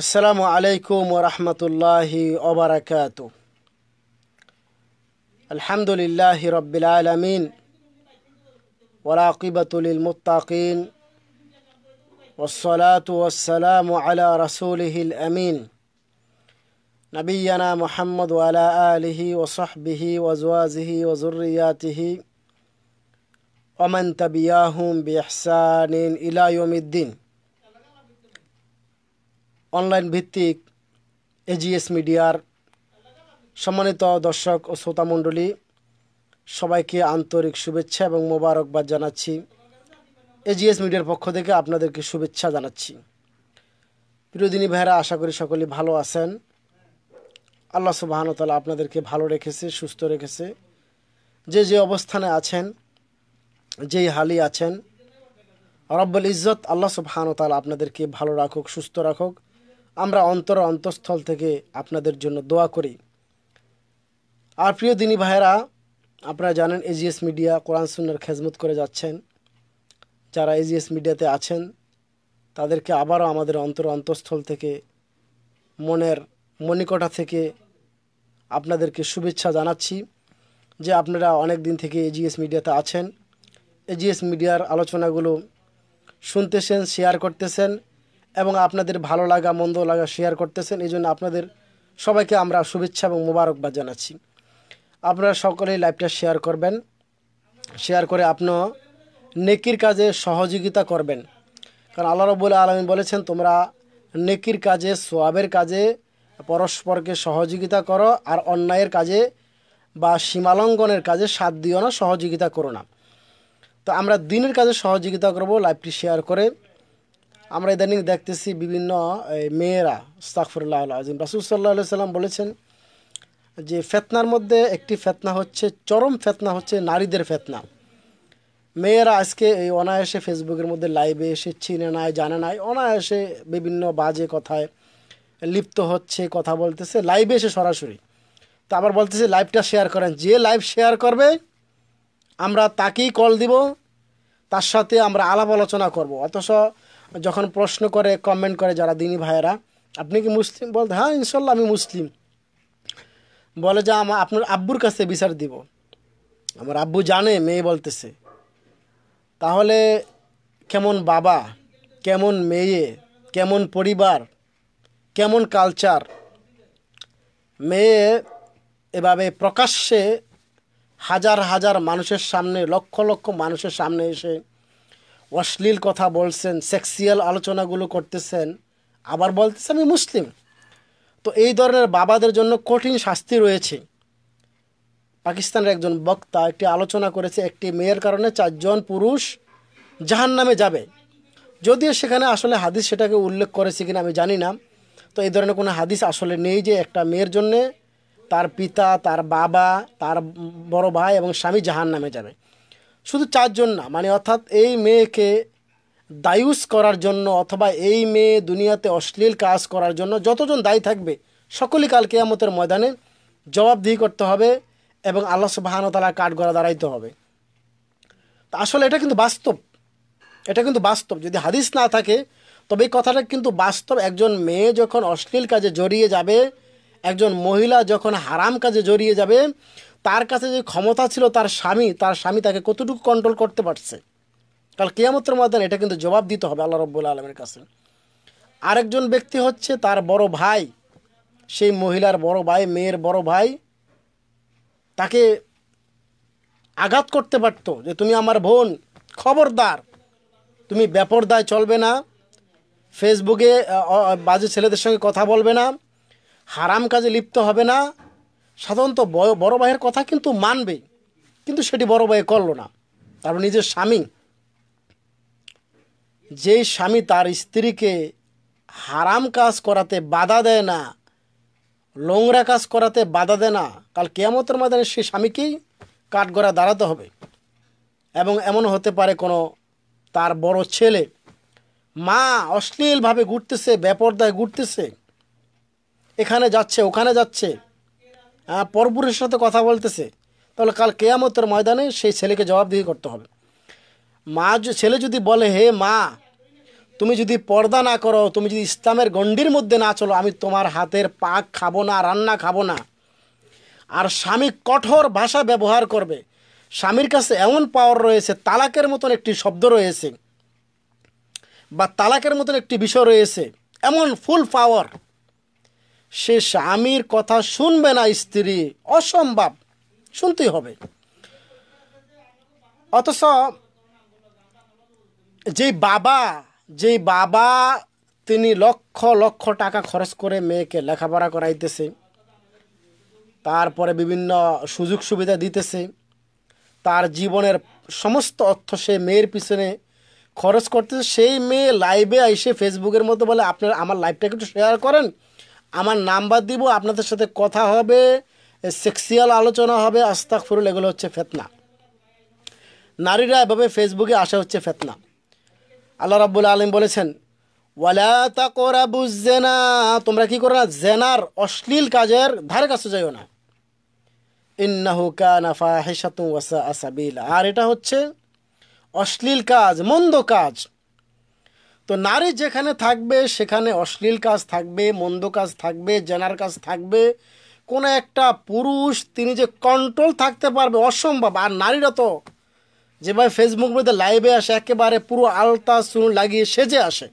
السلام عليكم ورحمة الله وبركاته الحمد لله رب العالمين والعاقبة للمتقين والصلاة والسلام على رسوله الأمين نبينا محمد وعلى آله وصحبه وزوازه وزرياته ومن تبياهم بإحسان إلى يوم الدين online ভিত্তিক AGS মিডিয়ার সম্মানিত দর্শক ও শ্রোতামণ্ডলী সবাইকে আন্তরিক শুভেচ্ছা এবং মোবারকবাদ জানাচ্ছি এজিএস মিডিয়ার পক্ষ থেকে আপনাদেরকে শুভেচ্ছা জানাচ্ছি প্রিয়দিনী ভাইরা আশা করি সকলেই ভালো আছেন আল্লাহ তালা আপনাদেরকে ভালো রেখেছে সুস্থ রেখেছে যে যে অবস্থানে আছেন যেই হালি আছেন রব্বল ইজ্জত আল্লাহ সুবাহানতালা আপনাদেরকে ভালো রাখুক সুস্থ রাখুক আমরা অন্তর অন্তঃস্থল থেকে আপনাদের জন্য দোয়া করি আর প্রিয় দিনী ভাইয়েরা আপনারা জানেন এজিএস মিডিয়া কোরআন সুন্নার খেজমত করে যাচ্ছেন যারা এজিএস মিডিয়াতে আছেন তাদেরকে আবারও আমাদের অন্তর অন্তঃস্থল থেকে মনের মণিকটা থেকে আপনাদেরকে শুভেচ্ছা জানাচ্ছি যে আপনারা অনেক দিন থেকে এজিএস মিডিয়াতে আছেন এজিএস মিডিয়ার আলোচনাগুলো শুনতেছেন শেয়ার করতেছেন এবং আপনাদের ভালো লাগা মন্দ লাগা শেয়ার করতেছেন এই জন্য আপনাদের সবাইকে আমরা শুভেচ্ছা এবং মোবারকবাদ জানাচ্ছি আপনারা সকলেই লাইভটা শেয়ার করবেন শেয়ার করে আপনার নেকির কাজে সহযোগিতা করবেন কারণ আল্লাহ রবুল আলমী বলেছেন তোমরা নেকির কাজে সোয়াবের কাজে পরস্পরকে সহযোগিতা করো আর অন্যায়ের কাজে বা সীমালঙ্ঘনের কাজে সাথ দিও না সহযোগিতা করো না তো আমরা দিনের কাজে সহযোগিতা করব লাইভটি শেয়ার করে আমরা ইদানিং দেখতেছি বিভিন্ন মেয়েরা স্তাকফরুল্লাহ আজিম রাসুল সাল্লাহ সাল্লাম বলেছেন যে ফেতনার মধ্যে একটি ফেতনা হচ্ছে চরম ফেতনা হচ্ছে নারীদের ফেতনা মেয়েরা আজকে এই অনায়াসে ফেসবুকের মধ্যে লাইভে এসে চিনে নাই জানে নাই অনায়াসে বিভিন্ন বাজে কথায় লিপ্ত হচ্ছে কথা বলতেছে লাইভে এসে সরাসরি তা আবার বলতেছে লাইভটা শেয়ার করেন যে লাইভ শেয়ার করবে আমরা তাকেই কল দিব তার সাথে আমরা আলাপ আলোচনা করবো অথচ যখন প্রশ্ন করে কমেন্ট করে যারা দিনী ভাইয়েরা আপনি কি মুসলিম বলতে হ্যাঁ ইনশাল্লাহ আমি মুসলিম বলে যে আমার আপনার আব্বুর কাছে বিচার দিব আমার আব্বু জানে মেয়ে বলতেছে তাহলে কেমন বাবা কেমন মেয়ে কেমন পরিবার কেমন কালচার মেয়ে এভাবে প্রকাশ্যে হাজার হাজার মানুষের সামনে লক্ষ লক্ষ মানুষের সামনে এসে অশ্লীল কথা বলছেন সেক্সিয়াল আলোচনাগুলো করতেছেন আবার বলতেছে আমি মুসলিম তো এই ধরনের বাবাদের জন্য কঠিন শাস্তি রয়েছে পাকিস্তানের একজন বক্তা একটি আলোচনা করেছে একটি মেয়ের কারণে চারজন পুরুষ জাহান নামে যাবে যদিও সেখানে আসলে হাদিস সেটাকে উল্লেখ করেছে কিনা আমি জানি না তো এই ধরনের কোনো হাদিস আসলে নেই যে একটা মেয়ের জন্যে তার পিতা তার বাবা তার বড় ভাই এবং স্বামী জাহান নামে যাবে শুধু চারজন না মানে অর্থাৎ এই মেয়েকে দায়ুস করার জন্য অথবা এই মেয়ে দুনিয়াতে অশ্লীল কাজ করার জন্য যতজন দায়ী থাকবে সকলই কাল কেয়ামতের ময়দানে জবাবদিহি করতে হবে এবং আল্লাহ সুবাহানতালা গড়া দাঁড়াইতে হবে তা আসলে এটা কিন্তু বাস্তব এটা কিন্তু বাস্তব যদি হাদিস না থাকে তবে এই কথাটা কিন্তু বাস্তব একজন মেয়ে যখন অশ্লীল কাজে জড়িয়ে যাবে একজন মহিলা যখন হারাম কাজে জড়িয়ে যাবে তার কাছে যে ক্ষমতা ছিল তার স্বামী তার স্বামী তাকে কতটুকু কন্ট্রোল করতে পারছে কারণ কেয়ামতের ময়দান এটা কিন্তু জবাব দিতে হবে আল্লাহ রব্বুল আলমের কাছে আরেকজন ব্যক্তি হচ্ছে তার বড় ভাই সেই মহিলার বড় ভাই মেয়ের বড় ভাই তাকে আঘাত করতে পারত যে তুমি আমার বোন খবরদার তুমি ব্যাপরদায় চলবে না ফেসবুকে বাজে ছেলেদের সঙ্গে কথা বলবে না হারাম কাজে লিপ্ত হবে না সাধারণত বড় ভাইয়ের কথা কিন্তু মানবে কিন্তু সেটি বড় ভাই করলো না কারণ মানে নিজের স্বামী যে স্বামী তার স্ত্রীকে হারাম কাজ করাতে বাধা দেয় না লোংরা কাজ করাতে বাধা দেয় না কাল কেয়ামতের মাধ্যমে সেই স্বামীকেই কাঠগড়া দাঁড়াতে হবে এবং এমন হতে পারে কোনো তার বড় ছেলে মা অশ্লীলভাবে ঘুরতেছে বেপরদায় ঘুরতেছে এখানে যাচ্ছে ওখানে যাচ্ছে পরপুরের সাথে কথা বলতেছে তাহলে কাল কেয়ামতের ময়দানে সেই ছেলেকে জবাবদিহি করতে হবে মা ছেলে যদি বলে হে মা তুমি যদি পর্দা না করো তুমি যদি ইসলামের গণ্ডির মধ্যে না চলো আমি তোমার হাতের পাক খাবো না রান্না খাবো না আর স্বামী কঠোর ভাষা ব্যবহার করবে স্বামীর কাছে এমন পাওয়ার রয়েছে তালাকের মতন একটি শব্দ রয়েছে বা তালাকের মতন একটি বিষয় রয়েছে এমন ফুল পাওয়ার সে স্বামীর কথা শুনবে না স্ত্রী অসম্ভব শুনতেই হবে অথচ যে বাবা যে বাবা তিনি লক্ষ লক্ষ টাকা খরচ করে মেয়েকে লেখাপড়া করাইতেছে তারপরে বিভিন্ন সুযোগ সুবিধা দিতেছে তার জীবনের সমস্ত অর্থ সে মেয়ের পিছনে খরচ করতেছে সেই মেয়ে লাইভে এসে ফেসবুকের মতো বলে আপনার আমার লাইভটাকে একটু শেয়ার করেন আমার নাম্বার দিব আপনাদের সাথে কথা হবে সেক্সিয়াল আলোচনা হবে আস্তাক ফুরুল এগুলো হচ্ছে ফেতনা নারীরা এভাবে ফেসবুকে আসা হচ্ছে ফেতনা আল্লাহ রাবুল আলম বলেছেন ওয়ালা তা করা বুঝছে না তোমরা কি করো না জেনার অশ্লীল কাজের ধারে কাছে যাইও না ইন্নাহু কানা ফাহিসাতু ওয়াসা আসাবিল আর এটা হচ্ছে অশ্লীল কাজ মন্দ কাজ তো নারী যেখানে থাকবে সেখানে অশ্লীল কাজ থাকবে মন্দ কাজ থাকবে জেনার কাজ থাকবে কোনো একটা পুরুষ তিনি যে কন্ট্রোল থাকতে পারবে অসম্ভব আর নারীরা তো যেভাবে ফেসবুক মধ্যে লাইভে আসে একেবারে পুরো আলতা চুন লাগিয়ে সেজে আসে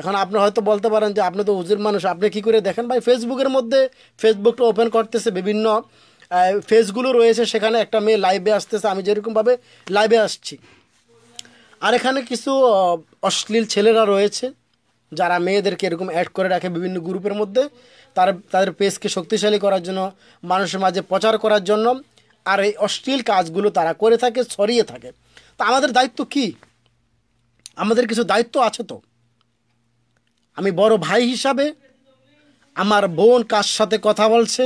এখন আপনি হয়তো বলতে পারেন যে আপনি তো উজুর মানুষ আপনি কি করে দেখেন ভাই ফেসবুকের মধ্যে ফেসবুকটা ওপেন করতেছে বিভিন্ন ফেসগুলো রয়েছে সেখানে একটা মেয়ে লাইভে আসতেছে আমি যেরকমভাবে লাইভে আসছি আর এখানে কিছু অশ্লীল ছেলেরা রয়েছে যারা মেয়েদেরকে এরকম অ্যাড করে রাখে বিভিন্ন গ্রুপের মধ্যে তার তাদের পেজকে শক্তিশালী করার জন্য মানুষের মাঝে প্রচার করার জন্য আর এই অশ্লীল কাজগুলো তারা করে থাকে ছড়িয়ে থাকে তা আমাদের দায়িত্ব কি আমাদের কিছু দায়িত্ব আছে তো আমি বড় ভাই হিসাবে আমার বোন কার সাথে কথা বলছে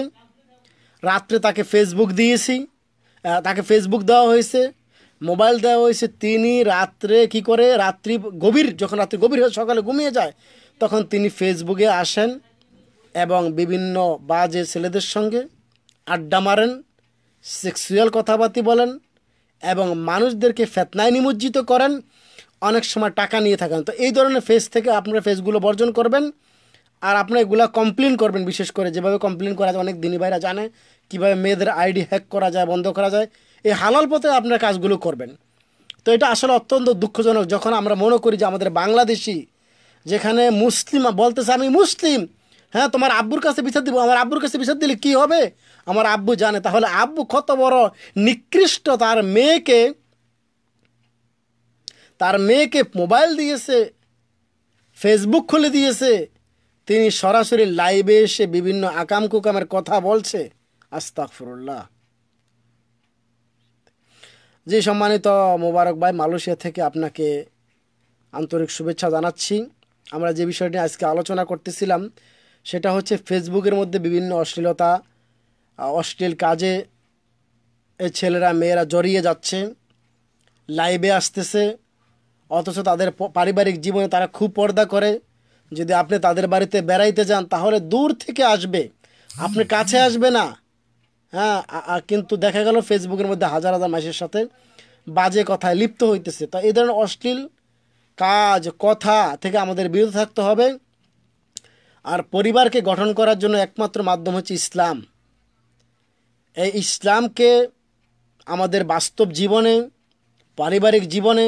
রাত্রে তাকে ফেসবুক দিয়েছি তাকে ফেসবুক দেওয়া হয়েছে মোবাইল দেওয়া হয়েছে তিনি রাত্রে কি করে রাত্রি গভীর যখন রাত্রি গভীর হয়ে সকালে ঘুমিয়ে যায় তখন তিনি ফেসবুকে আসেন এবং বিভিন্ন বাজে ছেলেদের সঙ্গে আড্ডা মারেন সেক্সুয়াল কথাবার্তি বলেন এবং মানুষদেরকে ফেতনায় নিমজ্জিত করেন অনেক সময় টাকা নিয়ে থাকেন তো এই ধরনের ফেস থেকে আপনারা ফেসগুলো বর্জন করবেন আর আপনার এগুলো কমপ্লেন করবেন বিশেষ করে যেভাবে কমপ্লেন করা যায় অনেক দিনই বাইরা জানে কীভাবে মেয়েদের আইডি হ্যাক করা যায় বন্ধ করা যায় এই হালাল পথে আপনার কাজগুলো করবেন তো এটা আসলে অত্যন্ত দুঃখজনক যখন আমরা মনে করি যে আমাদের বাংলাদেশি যেখানে মুসলিম বলতেছে আমি মুসলিম হ্যাঁ তোমার আব্বুর কাছে বিচার দিব আমার আব্বুর কাছে বিচার দিলে কি হবে আমার আব্বু জানে তাহলে আব্বু কত বড় নিকৃষ্ট তার মেয়েকে তার মেয়েকে মোবাইল দিয়েছে ফেসবুক খুলে দিয়েছে তিনি সরাসরি লাইভে এসে বিভিন্ন আকাম কুকামের কথা বলছে আস্তাকফরুল্লাহ যে সম্মানিত মোবারক ভাই মালয়েশিয়া থেকে আপনাকে আন্তরিক শুভেচ্ছা জানাচ্ছি আমরা যে বিষয়টি আজকে আলোচনা করতেছিলাম সেটা হচ্ছে ফেসবুকের মধ্যে বিভিন্ন অশ্লীলতা অশ্লীল কাজে এ ছেলেরা মেয়েরা জড়িয়ে যাচ্ছে লাইভে আসতেছে অথচ তাদের পারিবারিক জীবনে তারা খুব পর্দা করে যদি আপনি তাদের বাড়িতে বেড়াইতে যান তাহলে দূর থেকে আসবে আপনি কাছে আসবে না হ্যাঁ কিন্তু দেখা গেল ফেসবুকের মধ্যে হাজার হাজার মাসের সাথে বাজে কথায় লিপ্ত হইতেছে তা এ ধরনের অশ্লীল কাজ কথা থেকে আমাদের বিরত থাকতে হবে আর পরিবারকে গঠন করার জন্য একমাত্র মাধ্যম হচ্ছে ইসলাম এই ইসলামকে আমাদের বাস্তব জীবনে পারিবারিক জীবনে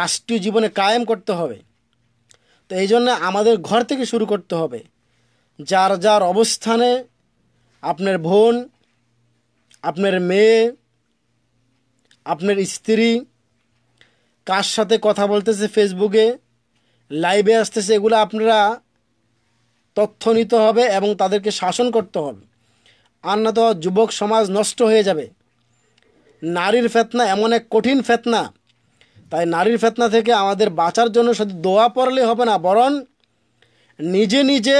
রাষ্ট্রীয় জীবনে কায়েম করতে হবে তো এই জন্য আমাদের ঘর থেকে শুরু করতে হবে যার যার অবস্থানে আপনার বোন আপনার মেয়ে আপনার স্ত্রী কার সাথে কথা বলতেছে ফেসবুকে লাইভে আসতেছে এগুলো আপনারা তথ্য নিতে হবে এবং তাদেরকে শাসন করতে হবে আর না তো যুবক সমাজ নষ্ট হয়ে যাবে নারীর ফেতনা এমন এক কঠিন ফেতনা তাই নারীর ফেতনা থেকে আমাদের বাঁচার জন্য শুধু দোয়া পড়লে হবে না বরং নিজে নিজে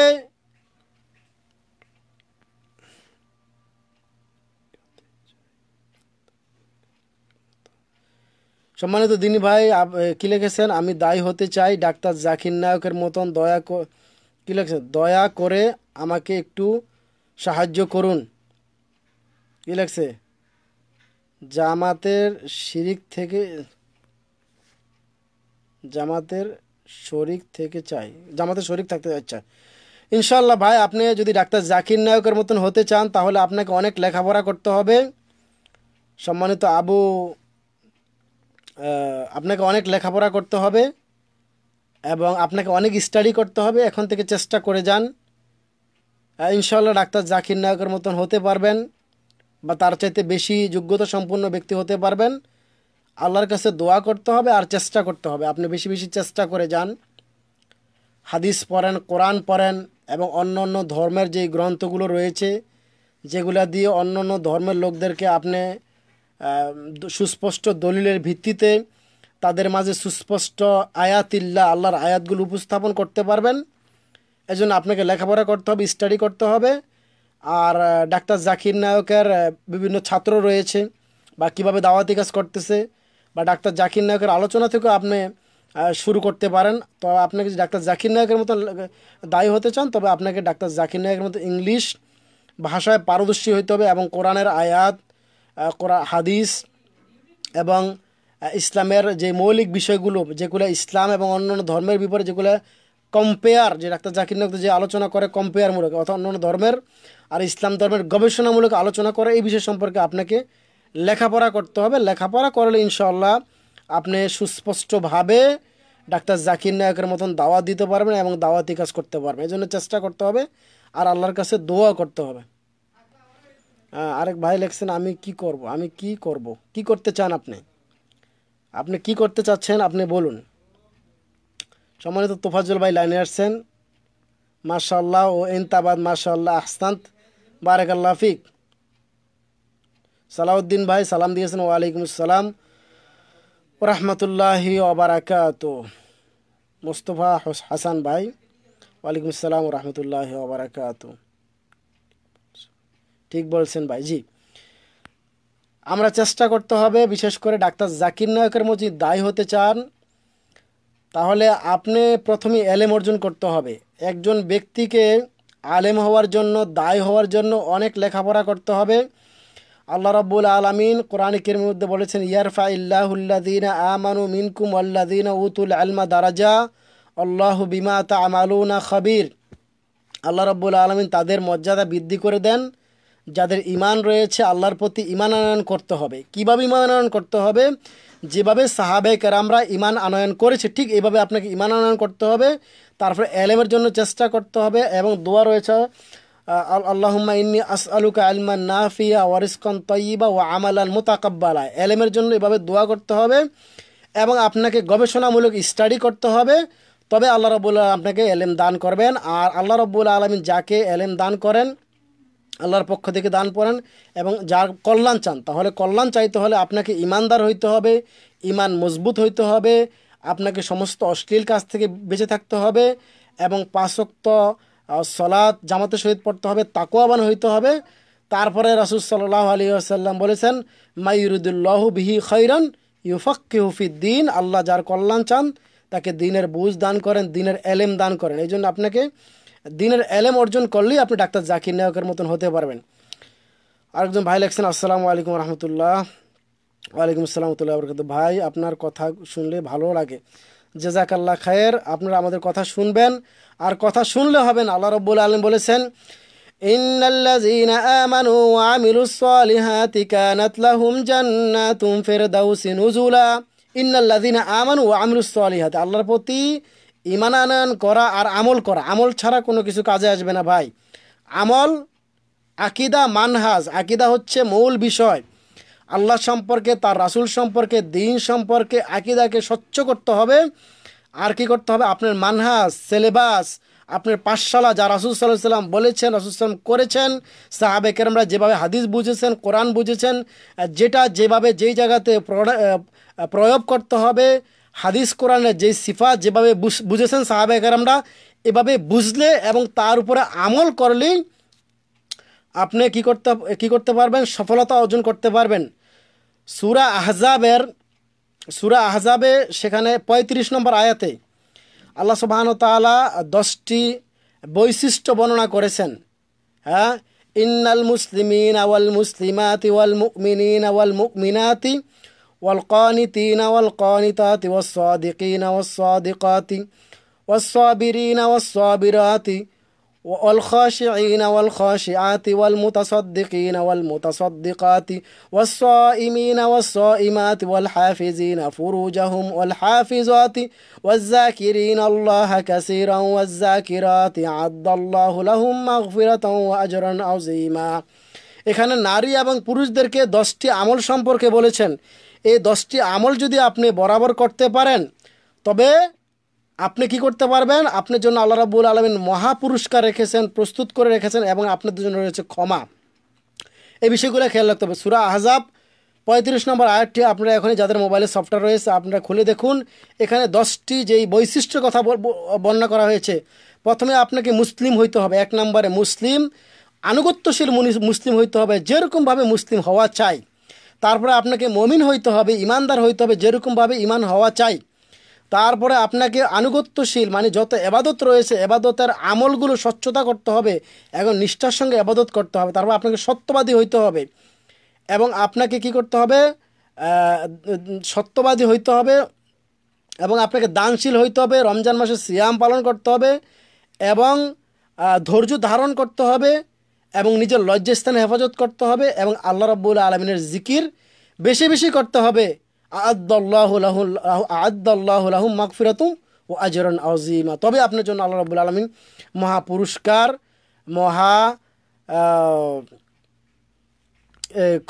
সম্মানিত দিনী ভাই কি লিখেছেন আমি দায়ী হতে চাই ডাক্তার জাকির নায়কের মতন দয়া কী লিখেছেন দয়া করে আমাকে একটু সাহায্য করুন কী লিখছে জামাতের শিরিক থেকে জামাতের শরিক থেকে চাই জামাতের শরিক থাকতে চাই ইনশাল্লাহ ভাই আপনি যদি ডাক্তার জাকির নায়কের মতন হতে চান তাহলে আপনাকে অনেক লেখাপড়া করতে হবে সম্মানিত আবু আপনাকে অনেক লেখাপড়া করতে হবে এবং আপনাকে অনেক স্টাডি করতে হবে এখন থেকে চেষ্টা করে যান ইনশাল্লাহ ডাক্তার জাকির নায়কের মতন হতে পারবেন বা তার চাইতে বেশি যোগ্যতা সম্পন্ন ব্যক্তি হতে পারবেন আল্লাহর কাছে দোয়া করতে হবে আর চেষ্টা করতে হবে আপনি বেশি বেশি চেষ্টা করে যান হাদিস পড়েন কোরআন পড়েন এবং অন্য অন্য ধর্মের যেই গ্রন্থগুলো রয়েছে যেগুলো দিয়ে অন্য অন্য ধর্মের লোকদেরকে আপনি সুস্পষ্ট দলিলের ভিত্তিতে তাদের মাঝে সুস্পষ্ট আয়াতিল্লা আল্লাহর আয়াতগুলো উপস্থাপন করতে পারবেন এজন্য আপনাকে লেখাপড়া করতে হবে স্টাডি করতে হবে আর ডাক্তার জাকির নায়কের বিভিন্ন ছাত্র রয়েছে বা কীভাবে দাওয়াতি কাজ করতেছে বা ডাক্তার জাকির নায়কের আলোচনা থেকেও আপনি শুরু করতে পারেন তো আপনি যদি ডাক্তার জাকির নায়কের মতো দায়ী হতে চান তবে আপনাকে ডাক্তার জাকির নায়কের মতো ইংলিশ ভাষায় পারদর্শী হইতে হবে এবং কোরআনের আয়াত হাদিস এবং ইসলামের যে মৌলিক বিষয়গুলো যেগুলো ইসলাম এবং অন্যান্য ধর্মের বিপরীত যেগুলো কম্পেয়ার যে ডাক্তার জাকির নক যে আলোচনা করে কম্পেয়ারমূলক অর্থাৎ অন্যান্য ধর্মের আর ইসলাম ধর্মের গবেষণামূলক আলোচনা করে এই বিষয় সম্পর্কে আপনাকে লেখাপড়া করতে হবে লেখাপড়া করলে ইনশাল্লাহ আপনি সুস্পষ্টভাবে ডাক্তার জাকির নায়কের মতন দাওয়াত দিতে পারবেন এবং দাওয়াতি কাজ করতে পারবেন এই জন্য চেষ্টা করতে হবে আর আল্লাহর কাছে দোয়া করতে হবে আরেক ভাই লেখছেন আমি কি করব আমি কি করব কি করতে চান আপনি আপনি কি করতে চাচ্ছেন আপনি বলুন সম্মানিত তোফাজুল ভাই লাইনে আসছেন মার্শাল্লাহ ও ইনতাবাদ মার্শাল্লাহ আহস্তান্ত বারেকাল্লা ফিক সালাউদ্দিন ভাই সালাম দিয়েছেন ওয়ালাইকুম আসসালাম রহমতুল্লাহ ওবরাকাত মোস্তফা হাসান ভাই ওয়ালাইকুম আসসালাম রহমতুল্লাহ ওবরাকাত ঠিক বলছেন ভাই জি আমরা চেষ্টা করতে হবে বিশেষ করে ডাক্তার জাকির নায়কের মতো দায়ী হতে চান তাহলে আপনি প্রথমে এলেম অর্জন করতে হবে একজন ব্যক্তিকে আলেম হওয়ার জন্য দায় হওয়ার জন্য অনেক লেখাপড়া করতে হবে আল্লাহ রব্বুল আলমিন কোরআন কেরমের মধ্যে বলেছেন ইয়ারফা ইল্লাহুল্লাদিন আমানু মিনকুম আল্লাদিন উতুল আলমা দারাজা আল্লাহ বিমা তা আমালুনা খবির আল্লাহ রব্বুল আলমিন তাদের মর্যাদা বৃদ্ধি করে দেন যাদের ইমান রয়েছে আল্লাহর প্রতি ইমান আনয়ন করতে হবে কীভাবে ইমান আনয়ন করতে হবে যেভাবে সাহাবে কেরামরা ইমান আনয়ন করেছে ঠিক এইভাবে আপনাকে ইমান আনয়ন করতে হবে তারপরে এলেমের জন্য চেষ্টা করতে হবে এবং দোয়া রয়েছে আল্লাহম্মা ইন্নি আস আলুকা আলমান নাফিয়া ওয়ারিসকন তৈবা ও আল মোতাকাব্বালা এলেমের জন্য এভাবে দোয়া করতে হবে এবং আপনাকে গবেষণামূলক স্টাডি করতে হবে তবে আল্লাহ রবুল্লা আপনাকে এলেম দান করবেন আর আল্লাহ রবুল্লা আলমিন যাকে এলেম দান করেন আল্লাহর পক্ষ থেকে দান করেন এবং যার কল্যাণ চান তাহলে কল্যাণ চাইতে হলে আপনাকে ইমানদার হইতে হবে ইমান মজবুত হইতে হবে আপনাকে সমস্ত অশ্লীল কাজ থেকে বেঁচে থাকতে হবে এবং পাশক্ত সলাৎ জামাতের সহিত পড়তে হবে তাকুয়াবান হইতে হবে তারপরে রাসুল সাল্লাহ আলী আসাল্লাম বলেছেন মাইরুদুল্লাহ বিহি খৈরন ইউফাক্কি হুফিদ্দিন আল্লাহ যার কল্যাণ চান তাকে দিনের বুঝ দান করেন দিনের এলেম দান করেন এই জন্য আপনাকে দিনের এলেম অর্জন করলেই আপনি ডাক্তার জাকির নায়কের মতন হতে পারবেন আরেকজন ভাই লেখছেন আসসালামু আলাইকুম রহমতুল্লাহ ওয়ালাইকুম আসসালাম আবরকাত ভাই আপনার কথা শুনলে ভালো লাগে জেজাকাল্লা খায়ের আপনারা আমাদের কথা শুনবেন আর কথা শুনলে হবেন আল্লাহ রব্বুল আলম বলেছেন إن الذين আল্লাহর প্রতি ইমান ইমানানায়ন করা আর আমল করা আমল ছাড়া কোনো কিছু কাজে আসবে না ভাই আমল আকিদা মানহাজ আকিদা হচ্ছে মূল বিষয় আল্লাহ সম্পর্কে তার রাসুল সম্পর্কে দিন সম্পর্কে আকিদাকে স্বচ্ছ করতে হবে আর কি করতে হবে আপনার মানহাজ সিলেবাস আপনার পাঠশালা যা রাসুল সাল্লাহ সাল্লাম বলেছেন রাসুল সাল্লাম করেছেন সাহাবে কেরামরা যেভাবে হাদিস বুঝেছেন কোরআন বুঝেছেন যেটা যেভাবে যেই জায়গাতে প্রয়োগ করতে হবে হাদিস কোরআনের যেই সিফা যেভাবে বুঝেছেন সাহাবাহামরা এভাবে বুঝলে এবং তার উপরে আমল করলেই আপনি কি করতে কি করতে পারবেন সফলতা অর্জন করতে পারবেন সুরা আহজাবের সুরা আহজাবে সেখানে ৩৫ নম্বর আয়াতে আল্লাহ তালা দশটি বৈশিষ্ট্য বর্ণনা করেছেন হ্যাঁ ইন্নাল মুসলিমিন আওয়াল মুসলিমাতি ওয়াল মুকমিনিন আওয়াল মুকমিনাতি والقانتين والقانتات والصادقين والصادقات والصابرين والصابرات والخاشعين والخاشعات والمتصدقين والمتصدقات والصائمين والصائمات والحافزين فروجهم والحافظات والذاكرين الله كثيرا والذاكرات عد الله لهم مغفرة وأجرا عظيما এখানে নারী دركي دستي عمل আমল كي বলেছেন এই দশটি আমল যদি আপনি বরাবর করতে পারেন তবে আপনি কি করতে পারবেন আপনার জন্য আল্লাহ রাবুল আলমিন মহাপুরস্কার রেখেছেন প্রস্তুত করে রেখেছেন এবং আপনাদের জন্য রয়েছে ক্ষমা এই বিষয়গুলো খেয়াল রাখতে হবে সুরা আহজাব পঁয়ত্রিশ নম্বর আয়টি আপনারা এখনই যাদের মোবাইলে সফটওয়্যার রয়েছে আপনারা খুলে দেখুন এখানে দশটি যেই বৈশিষ্ট্যের কথা বর্ণনা করা হয়েছে প্রথমে আপনাকে মুসলিম হইতে হবে এক নম্বরে মুসলিম আনুগত্যশীল মুসলিম হইতে হবে যেরকমভাবে মুসলিম হওয়া চাই তারপরে আপনাকে মমিন হইতে হবে ইমানদার হইতে হবে যেরকমভাবে ইমান হওয়া চাই তারপরে আপনাকে আনুগত্যশীল মানে যত এবাদত রয়েছে এবাদতের আমলগুলো স্বচ্ছতা করতে হবে এবং নিষ্ঠার সঙ্গে এবাদত করতে হবে তারপর আপনাকে সত্যবাদী হইতে হবে এবং আপনাকে কি করতে হবে সত্যবাদী হইতে হবে এবং আপনাকে দানশীল হইতে হবে রমজান মাসে সিয়াম পালন করতে হবে এবং ধৈর্য ধারণ করতে হবে এবং নিজের লজ্জাস্থানে হেফাজত করতে হবে এবং আল্লাহ রব্বুল আলমিনের জিকির বেশি বেশি করতে হবে আদাল্লাহ মাকফিরাতুম ও আজরন আজিমা তবে আপনার জন্য আল্লাহ রব্বুল আলমিন মহা পুরস্কার মহা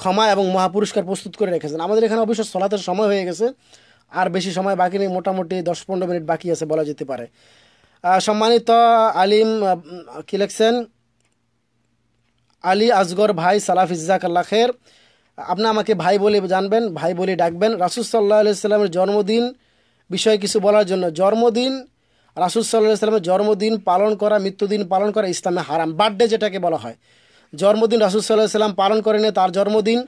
ক্ষমা এবং মহাপুরস্কার প্রস্তুত করে রেখেছেন আমাদের এখানে অবশ্য সলাতের সময় হয়ে গেছে আর বেশি সময় বাকি নেই মোটামুটি দশ পনেরো মিনিট বাকি আছে বলা যেতে পারে সম্মানিত আলিম কি লেখছেন আলী আজগর ভাই সালাফ ইজাক আল্লাহ খের আপনি আমাকে ভাই বলে জানবেন ভাই বলে ডাকবেন রাসুল সাল্লাহ সাল্লামের জন্মদিন বিষয়ে কিছু বলার জন্য জন্মদিন রাসুল সাল্লাহ সাল্লামের জন্মদিন পালন করা মৃত্যুদিন পালন করা ইসলামে হারাম বার্থডে যেটাকে বলা হয় জন্মদিন রাসুল সাল্লাহ সাল্লাম পালন নেই তার জন্মদিন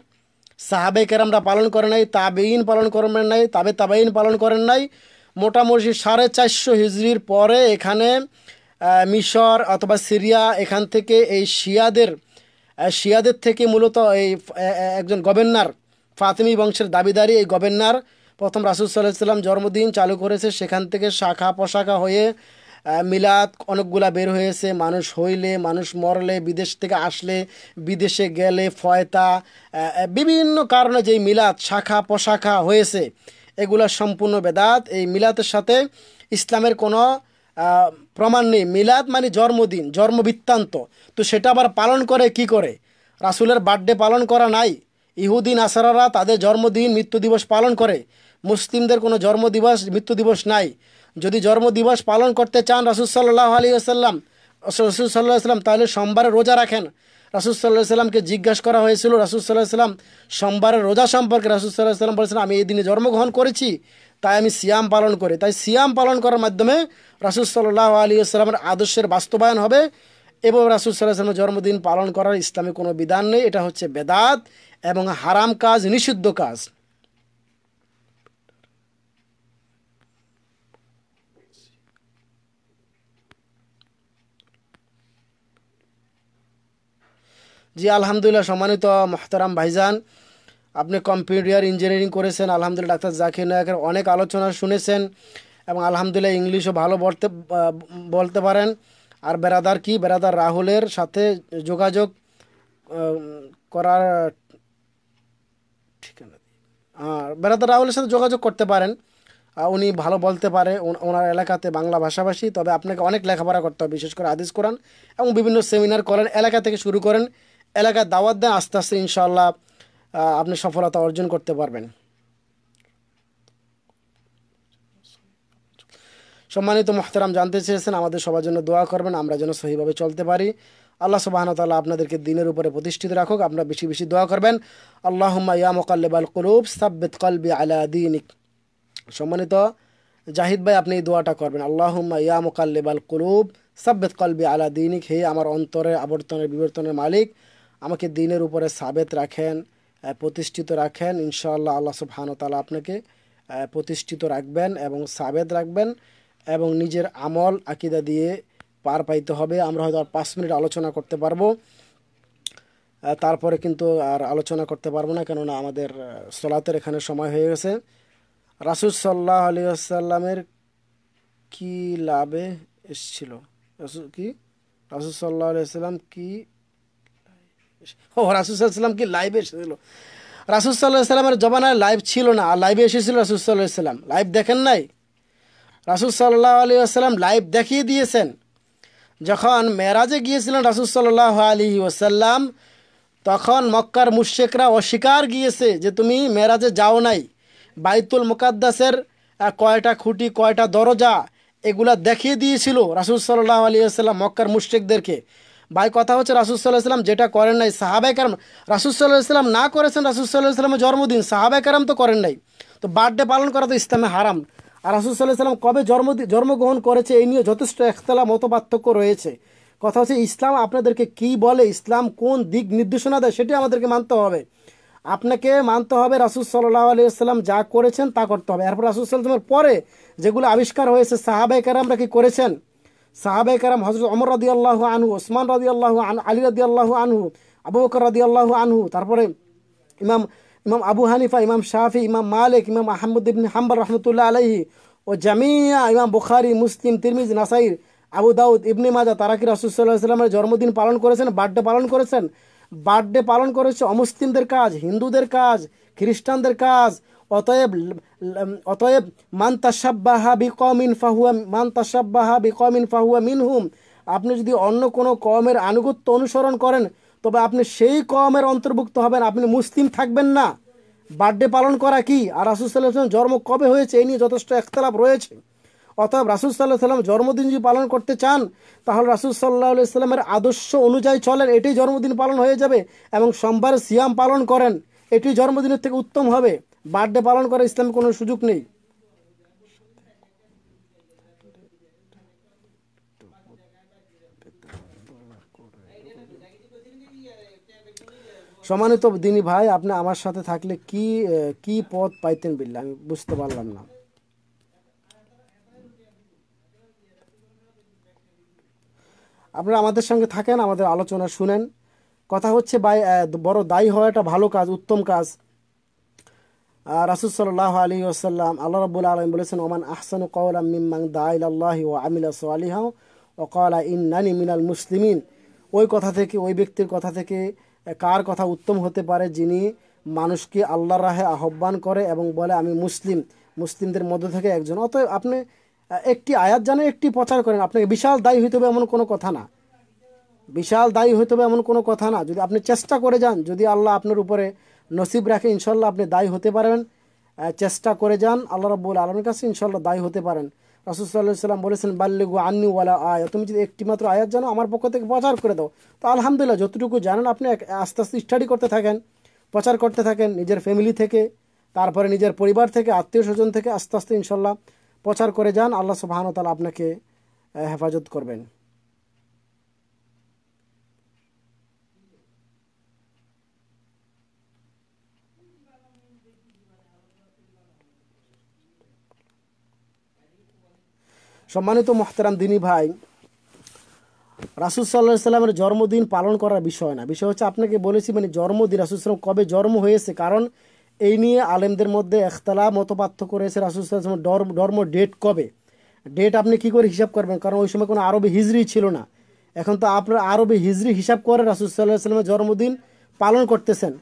সাহাবে কেরামরা পালন করে নাই তাবেইন পালন করেন নাই তাবে তাবেইন পালন করেন নাই মোটামুটি সাড়ে চারশো হিজড়ির পরে এখানে মিশর অথবা সিরিয়া এখান থেকে এই শিয়াদের শিয়াদের থেকে মূলত এই একজন গভর্নর ফাতেমি বংশের দাবিদারি এই গভর্নর প্রথম রাসুল সাল্লাহ সাল্লাম জন্মদিন চালু করেছে সেখান থেকে শাখা পোশাখা হয়ে মিলাদ অনেকগুলা বের হয়েছে মানুষ হইলে মানুষ মরলে বিদেশ থেকে আসলে বিদেশে গেলে ফয়তা বিভিন্ন কারণে যেই মিলাদ শাখা পোশাখা হয়েছে এগুলো সম্পূর্ণ বেদাত এই মিলাতের সাথে ইসলামের কোনো প্রমাণ নেই মিলাদ মানে জন্মদিন জন্মবৃত্তান্ত তো সেটা আবার পালন করে কি করে রাসুলের বার্থডে পালন করা নাই ইহুদিন আসারারা তাদের জন্মদিন মৃত্যু দিবস পালন করে মুসলিমদের কোনো জন্মদিবস মৃত্যু দিবস নাই যদি জন্মদিবস পালন করতে চান রাসুল সাল্লাহ আলী আসাল্লাম রসুল সাল্লাহ সাল্লাম তাহলে সোমবারে রোজা রাখেন রাসুল সাল্লাহ সাল্লামকে জিজ্ঞাসা করা হয়েছিল রাসুল সাল্লাহ সাল্লাম সোমবারের রোজা সম্পর্কে রাসুল সাল্লাহ সাল্লাম বলেছেন আমি এই দিনে জন্মগ্রহণ করেছি তাই আমি সিয়াম পালন করি তাই সিয়াম পালন করার মাধ্যমে রাসুল সাল্লাহ আলী আসসালামের আদর্শের বাস্তবায়ন হবে এবং রাসুল সাল্লাহামের জন্মদিন পালন করার ইসলামে কোনো বিধান নেই এটা হচ্ছে বেদাত এবং হারাম কাজ নিষিদ্ধ কাজ জি আলহামদুলিল্লাহ সম্মানিত মোহতারাম ভাইজান আপনি কম্পিউটার ইঞ্জিনিয়ারিং করেছেন আলহামদুলিল্লাহ ডাক্তার জাকির নায়কের অনেক আলোচনা শুনেছেন এবং আলহামদুলিল্লাহ ইংলিশও ভালো বলতে বলতে পারেন আর বেরাদার কি বেরাদার রাহুলের সাথে যোগাযোগ করার ঠিকানা আর বেরাদার রাহুলের সাথে যোগাযোগ করতে পারেন উনি ভালো বলতে পারে ওনার এলাকাতে বাংলা ভাষাভাষী তবে আপনাকে অনেক লেখাপড়া করতে হবে বিশেষ করে আদিস করান এবং বিভিন্ন সেমিনার করেন এলাকা থেকে শুরু করেন এলাকার দাওয়াত দেন আস্তে আস্তে ইনশাল্লাহ আপনি সফলতা অর্জন করতে পারবেন সম্মানিত মোহতারাম জানতে চেয়েছেন আমাদের সবার জন্য দোয়া করবেন আমরা যেন সহিভাবে চলতে পারি আল্লাহ তাল্লাহ আপনাদেরকে দিনের উপরে প্রতিষ্ঠিত রাখুক আপনারা বেশি বেশি দোয়া করবেন আল্লাহ ইয়া মোকাল্লেবাল কলুব সাব্বেদ কলবি আলা দিনিক সম্মানিত জাহিদ ভাই আপনি এই দোয়াটা করবেন আল্লাহ ইয়া মোকাল্লেবাল কলুব সাব্বেদ কলবি আলা দিনিক হে আমার অন্তরের আবর্তনের বিবর্তনের মালিক আমাকে দিনের উপরে সাবেত রাখেন প্রতিষ্ঠিত রাখেন ইনশাআল্লাহ আল্লাহ সুবহানতালা আপনাকে প্রতিষ্ঠিত রাখবেন এবং সাবেদ রাখবেন এবং নিজের আমল আকিদা দিয়ে পার পাইতে হবে আমরা হয়তো আর পাঁচ মিনিট আলোচনা করতে পারবো তারপরে কিন্তু আর আলোচনা করতে পারবো না কেননা আমাদের সলাতের এখানে সময় হয়ে গেছে রাসুল সাল্লাহ আলী আসাল্লামের কী লাভে রাসুল কি রাসুল সাল্লাহ আলিয়া কী ও রাসুসাল্লাম কি লাইভে এসেছিল রাসুসাল্লাহ সাল্লামের জমানায় লাইভ ছিল না আর লাইভে এসেছিল রাসুসাল্লাহ সাল্লাম লাইভ দেখেন নাই রাসুসাল্লাহ আলী আসসালাম লাইভ দেখিয়ে দিয়েছেন যখন মেরাজে গিয়েছিলেন রাসুসাল্লাহ আলী ওসাল্লাম তখন মক্কার মুশেকরা অস্বীকার গিয়েছে যে তুমি মেরাজে যাও নাই বাইতুল মুকাদ্দাসের কয়টা খুঁটি কয়টা দরজা এগুলা দেখিয়ে দিয়েছিল রাসুল সাল্লাহ আলী আসসালাম মক্কার মুশেকদেরকে ভাই কথা হচ্ছে রাসুসাল্লাহ ইসলাম যেটা করেন নাই সাহাবাই কারাম রাসুসাল্লাহিসাল্লাম না করেছেন রাসুসাল্লাহ ইসলামের জন্মদিন সাহাবাই কারাম তো করেন নাই তো বার্থডে পালন করা তো ইসলামে হারাম আর রাসুসাল্লাহ কবে জন্ম জন্মগ্রহণ করেছে এই নিয়ে যথেষ্ট একতলা মত পার্থক্য রয়েছে কথা হচ্ছে ইসলাম আপনাদেরকে কি বলে ইসলাম কোন দিক নির্দেশনা দেয় সেটি আমাদেরকে মানতে হবে আপনাকে মানতে হবে রাসুল সাল্লাহ আসসালাম যা করেছেন তা করতে হবে এরপর রাসুল সাল্লামের পরে যেগুলো আবিষ্কার হয়েছে সাহাবাই কারামরা কি করেছেন কারাম হজরত অমর রাদি আল্লাহ আনহু ওসমান রাদি আল্লাহ আলী রাদি আল্লাহ আনহু আবু বকর রাদি আল্লাহ আনহু তারপরে ইমাম ইমাম আবু হানিফা ইমাম শাহি ইমাম মালিক ইমাম আহমদিন হাম্বর রহমতুল্লাহ আলহি ও জামিয়া ইমাম বুখারি মুসলিম তিরমিজ নাসাইর আবু দাউদ ইবনে মাজা তারাকির কি রাসুসাল্লাহ জন্মদিন পালন করেছেন বার্থডে পালন করেছেন বার্থডে পালন করেছে অমুসলিমদের কাজ হিন্দুদের কাজ খ্রিস্টানদের কাজ অতএব অতএব মান্তাসাব্বাহা বিকমিন ফাহুয়া মান্তাসাব্বাহা বিকমিন ফাহুয়া মিনহুম আপনি যদি অন্য কোনো কমের আনুগত্য অনুসরণ করেন তবে আপনি সেই কমের অন্তর্ভুক্ত হবেন আপনি মুসলিম থাকবেন না বার্থডে পালন করা কি আর রাসুল সাল্লাহ জন্ম কবে হয়েছে এই নিয়ে যথেষ্ট একতলাপ রয়েছে অতএব রাসুল সাল্লাহ সাল্লাম জন্মদিন যদি পালন করতে চান তাহলে রাসুল সাল্লাহ সাল্লামের আদর্শ অনুযায়ী চলেন এটি জন্মদিন পালন হয়ে যাবে এবং সোমবার সিয়াম পালন করেন এটি জন্মদিনের থেকে উত্তম হবে বার্থডে পালন করার ইসলাম কোনো সুযোগ নেই সম্মানিত দিনী ভাই আপনি আমার সাথে থাকলে কি কি পথ পাইতেন বিল্লা আমি বুঝতে পারলাম না আপনারা আমাদের সঙ্গে থাকেন আমাদের আলোচনা শুনেন কথা হচ্ছে বড় দায়ী হওয়াটা ভালো কাজ উত্তম কাজ রাসুল সাল্লাহ আলী ওসাল্লাম আল্লাহ রবুল আলম বলেছেন ওমান আহসান কৌল মিম্মাং দাইল আল্লাহ ও আমিলা সোয়ালিহ ও কলা ইন্নানি মিনাল মুসলিমিন ওই কথা থেকে ওই ব্যক্তির কথা থেকে কার কথা উত্তম হতে পারে যিনি মানুষকে আল্লাহর রাহে আহ্বান করে এবং বলে আমি মুসলিম মুসলিমদের মধ্য থেকে একজন অতএব আপনি একটি আয়াত জানেন একটি প্রচার করেন আপনাকে বিশাল দায়ী হইতে হবে এমন কোনো কথা না বিশাল দায়ী হইতে হবে এমন কোনো কথা না যদি আপনি চেষ্টা করে যান যদি আল্লাহ আপনার উপরে নসিব রাখে ইনশাল্লাহ আপনি দায়ী হতে পারেন চেষ্টা করে যান আল্লাহ রব্বুল আলমের কাছে ইনশাল্লাহ দায়ী হতে পারেন রসুল্লাহ সাল্লাম বলেছেন বাল্লিগু আন্নি ওয়ালা আয় তুমি যদি একটিমাত্র আয়াত জানো আমার পক্ষ থেকে প্রচার করে দাও তো আলহামদুলিল্লাহ যতটুকু জানেন আপনি আস্তে আস্তে স্টাডি করতে থাকেন প্রচার করতে থাকেন নিজের ফ্যামিলি থেকে তারপরে নিজের পরিবার থেকে আত্মীয় স্বজন থেকে আস্তে আস্তে ইনশাল্লাহ প্রচার করে যান আল্লাহ সুবাহানতাল আপনাকে হেফাজত করবেন সম্মানিত মোহতারাম দিনী ভাই রাসুল সাল্লাহ সাল্লামের জন্মদিন পালন করার বিষয় না বিষয় হচ্ছে আপনাকে বলেছি মানে জন্মদিন রাসুল সাল্লাম কবে জন্ম হয়েছে কারণ এই নিয়ে আলেমদের মধ্যে একতলা মতপার্থ করেছে রাসুল সাল্লাম ডর্ম ডেট কবে ডেট আপনি কি করে হিসাব করবেন কারণ ওই সময় কোনো আরবি হিজড়ি ছিল না এখন তো আপনারা আরবি হিজড়ি হিসাব করে রাসুল সাল্লাহ সাল্লামের জন্মদিন পালন করতেছেন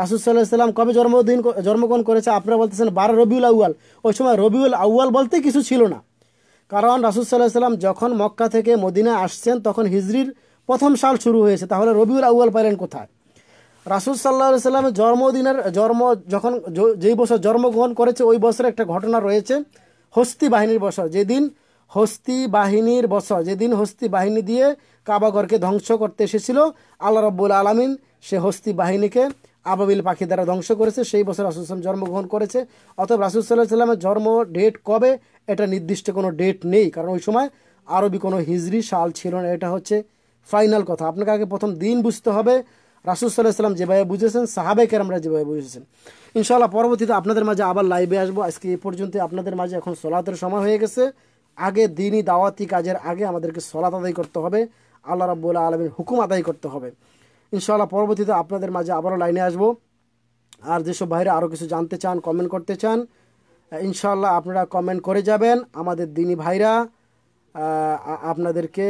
রাসুল সাল্লাহ সাল্লাম কবে জন্মদিন জন্মগ্রহণ করেছে আপনারা বলতেছেন বারো রবিউল আউয়াল ওই সময় রবিউল আউয়াল বলতে কিছু ছিল না কারণ রাসুল সাল্লাহ সাল্লাম যখন মক্কা থেকে মদিনা আসছেন তখন হিজড়ির প্রথম সাল শুরু হয়েছে তাহলে রবিউল আউ্য়াল পাইলেন কোথায় রাসুল সাল্লাহ সাল্লামের জন্মদিনের জন্ম যখন যেই বছর জন্মগ্রহণ করেছে ওই বছরে একটা ঘটনা রয়েছে হস্তি বাহিনীর বছর যেদিন হস্তি বাহিনীর বছর যেদিন হস্তি বাহিনী দিয়ে কাবাগরকে ধ্বংস করতে এসেছিল আল্লাহ রব্বুল আলমিন সে হস্তি বাহিনীকে আবাবিল পাখি দ্বারা ধ্বংস করেছে সেই বছর রাসুলসাল্লাম জন্মগ্রহণ করেছে অতএব রাসুলসাল্লাহ সাল্লামের জন্ম ডেট কবে এটা নির্দিষ্ট কোনো ডেট নেই কারণ ওই সময় আরবি কোনো হিজড়ি সাল ছিল না এটা হচ্ছে ফাইনাল কথা আপনাকে আগে প্রথম দিন বুঝতে হবে রাসুলসাল্লাহ সাল্লাম যেভাবে বুঝেছেন সাহাবেকের আমরা যেভাবে বুঝেছেন ইনশাআল্লাহ পরবর্তীতে আপনাদের মাঝে আবার লাইভে আসবো আজকে এ পর্যন্ত আপনাদের মাঝে এখন সলাতের সময় হয়ে গেছে আগে দিনই দাওয়াতি কাজের আগে আমাদেরকে সলাত আদায় করতে হবে আল্লাহ রাবুল্লাহ আলমীর হুকুম আদায় করতে হবে ইনশাল্লাহ পরবর্তীতে আপনাদের মাঝে আবারও লাইনে আসব আর যেসব বাইরে আরও কিছু জানতে চান কমেন্ট করতে চান ইনশাল্লাহ আপনারা কমেন্ট করে যাবেন আমাদের দিনী ভাইরা আপনাদেরকে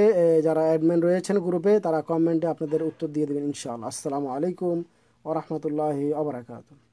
যারা অ্যাডমিন রয়েছেন গ্রুপে তারা কমেন্টে আপনাদের উত্তর দিয়ে দেবেন ইনশাআল্লাহ আসসালামু আলাইকুম ওরহমতুল্লাহি আবরাকাতুম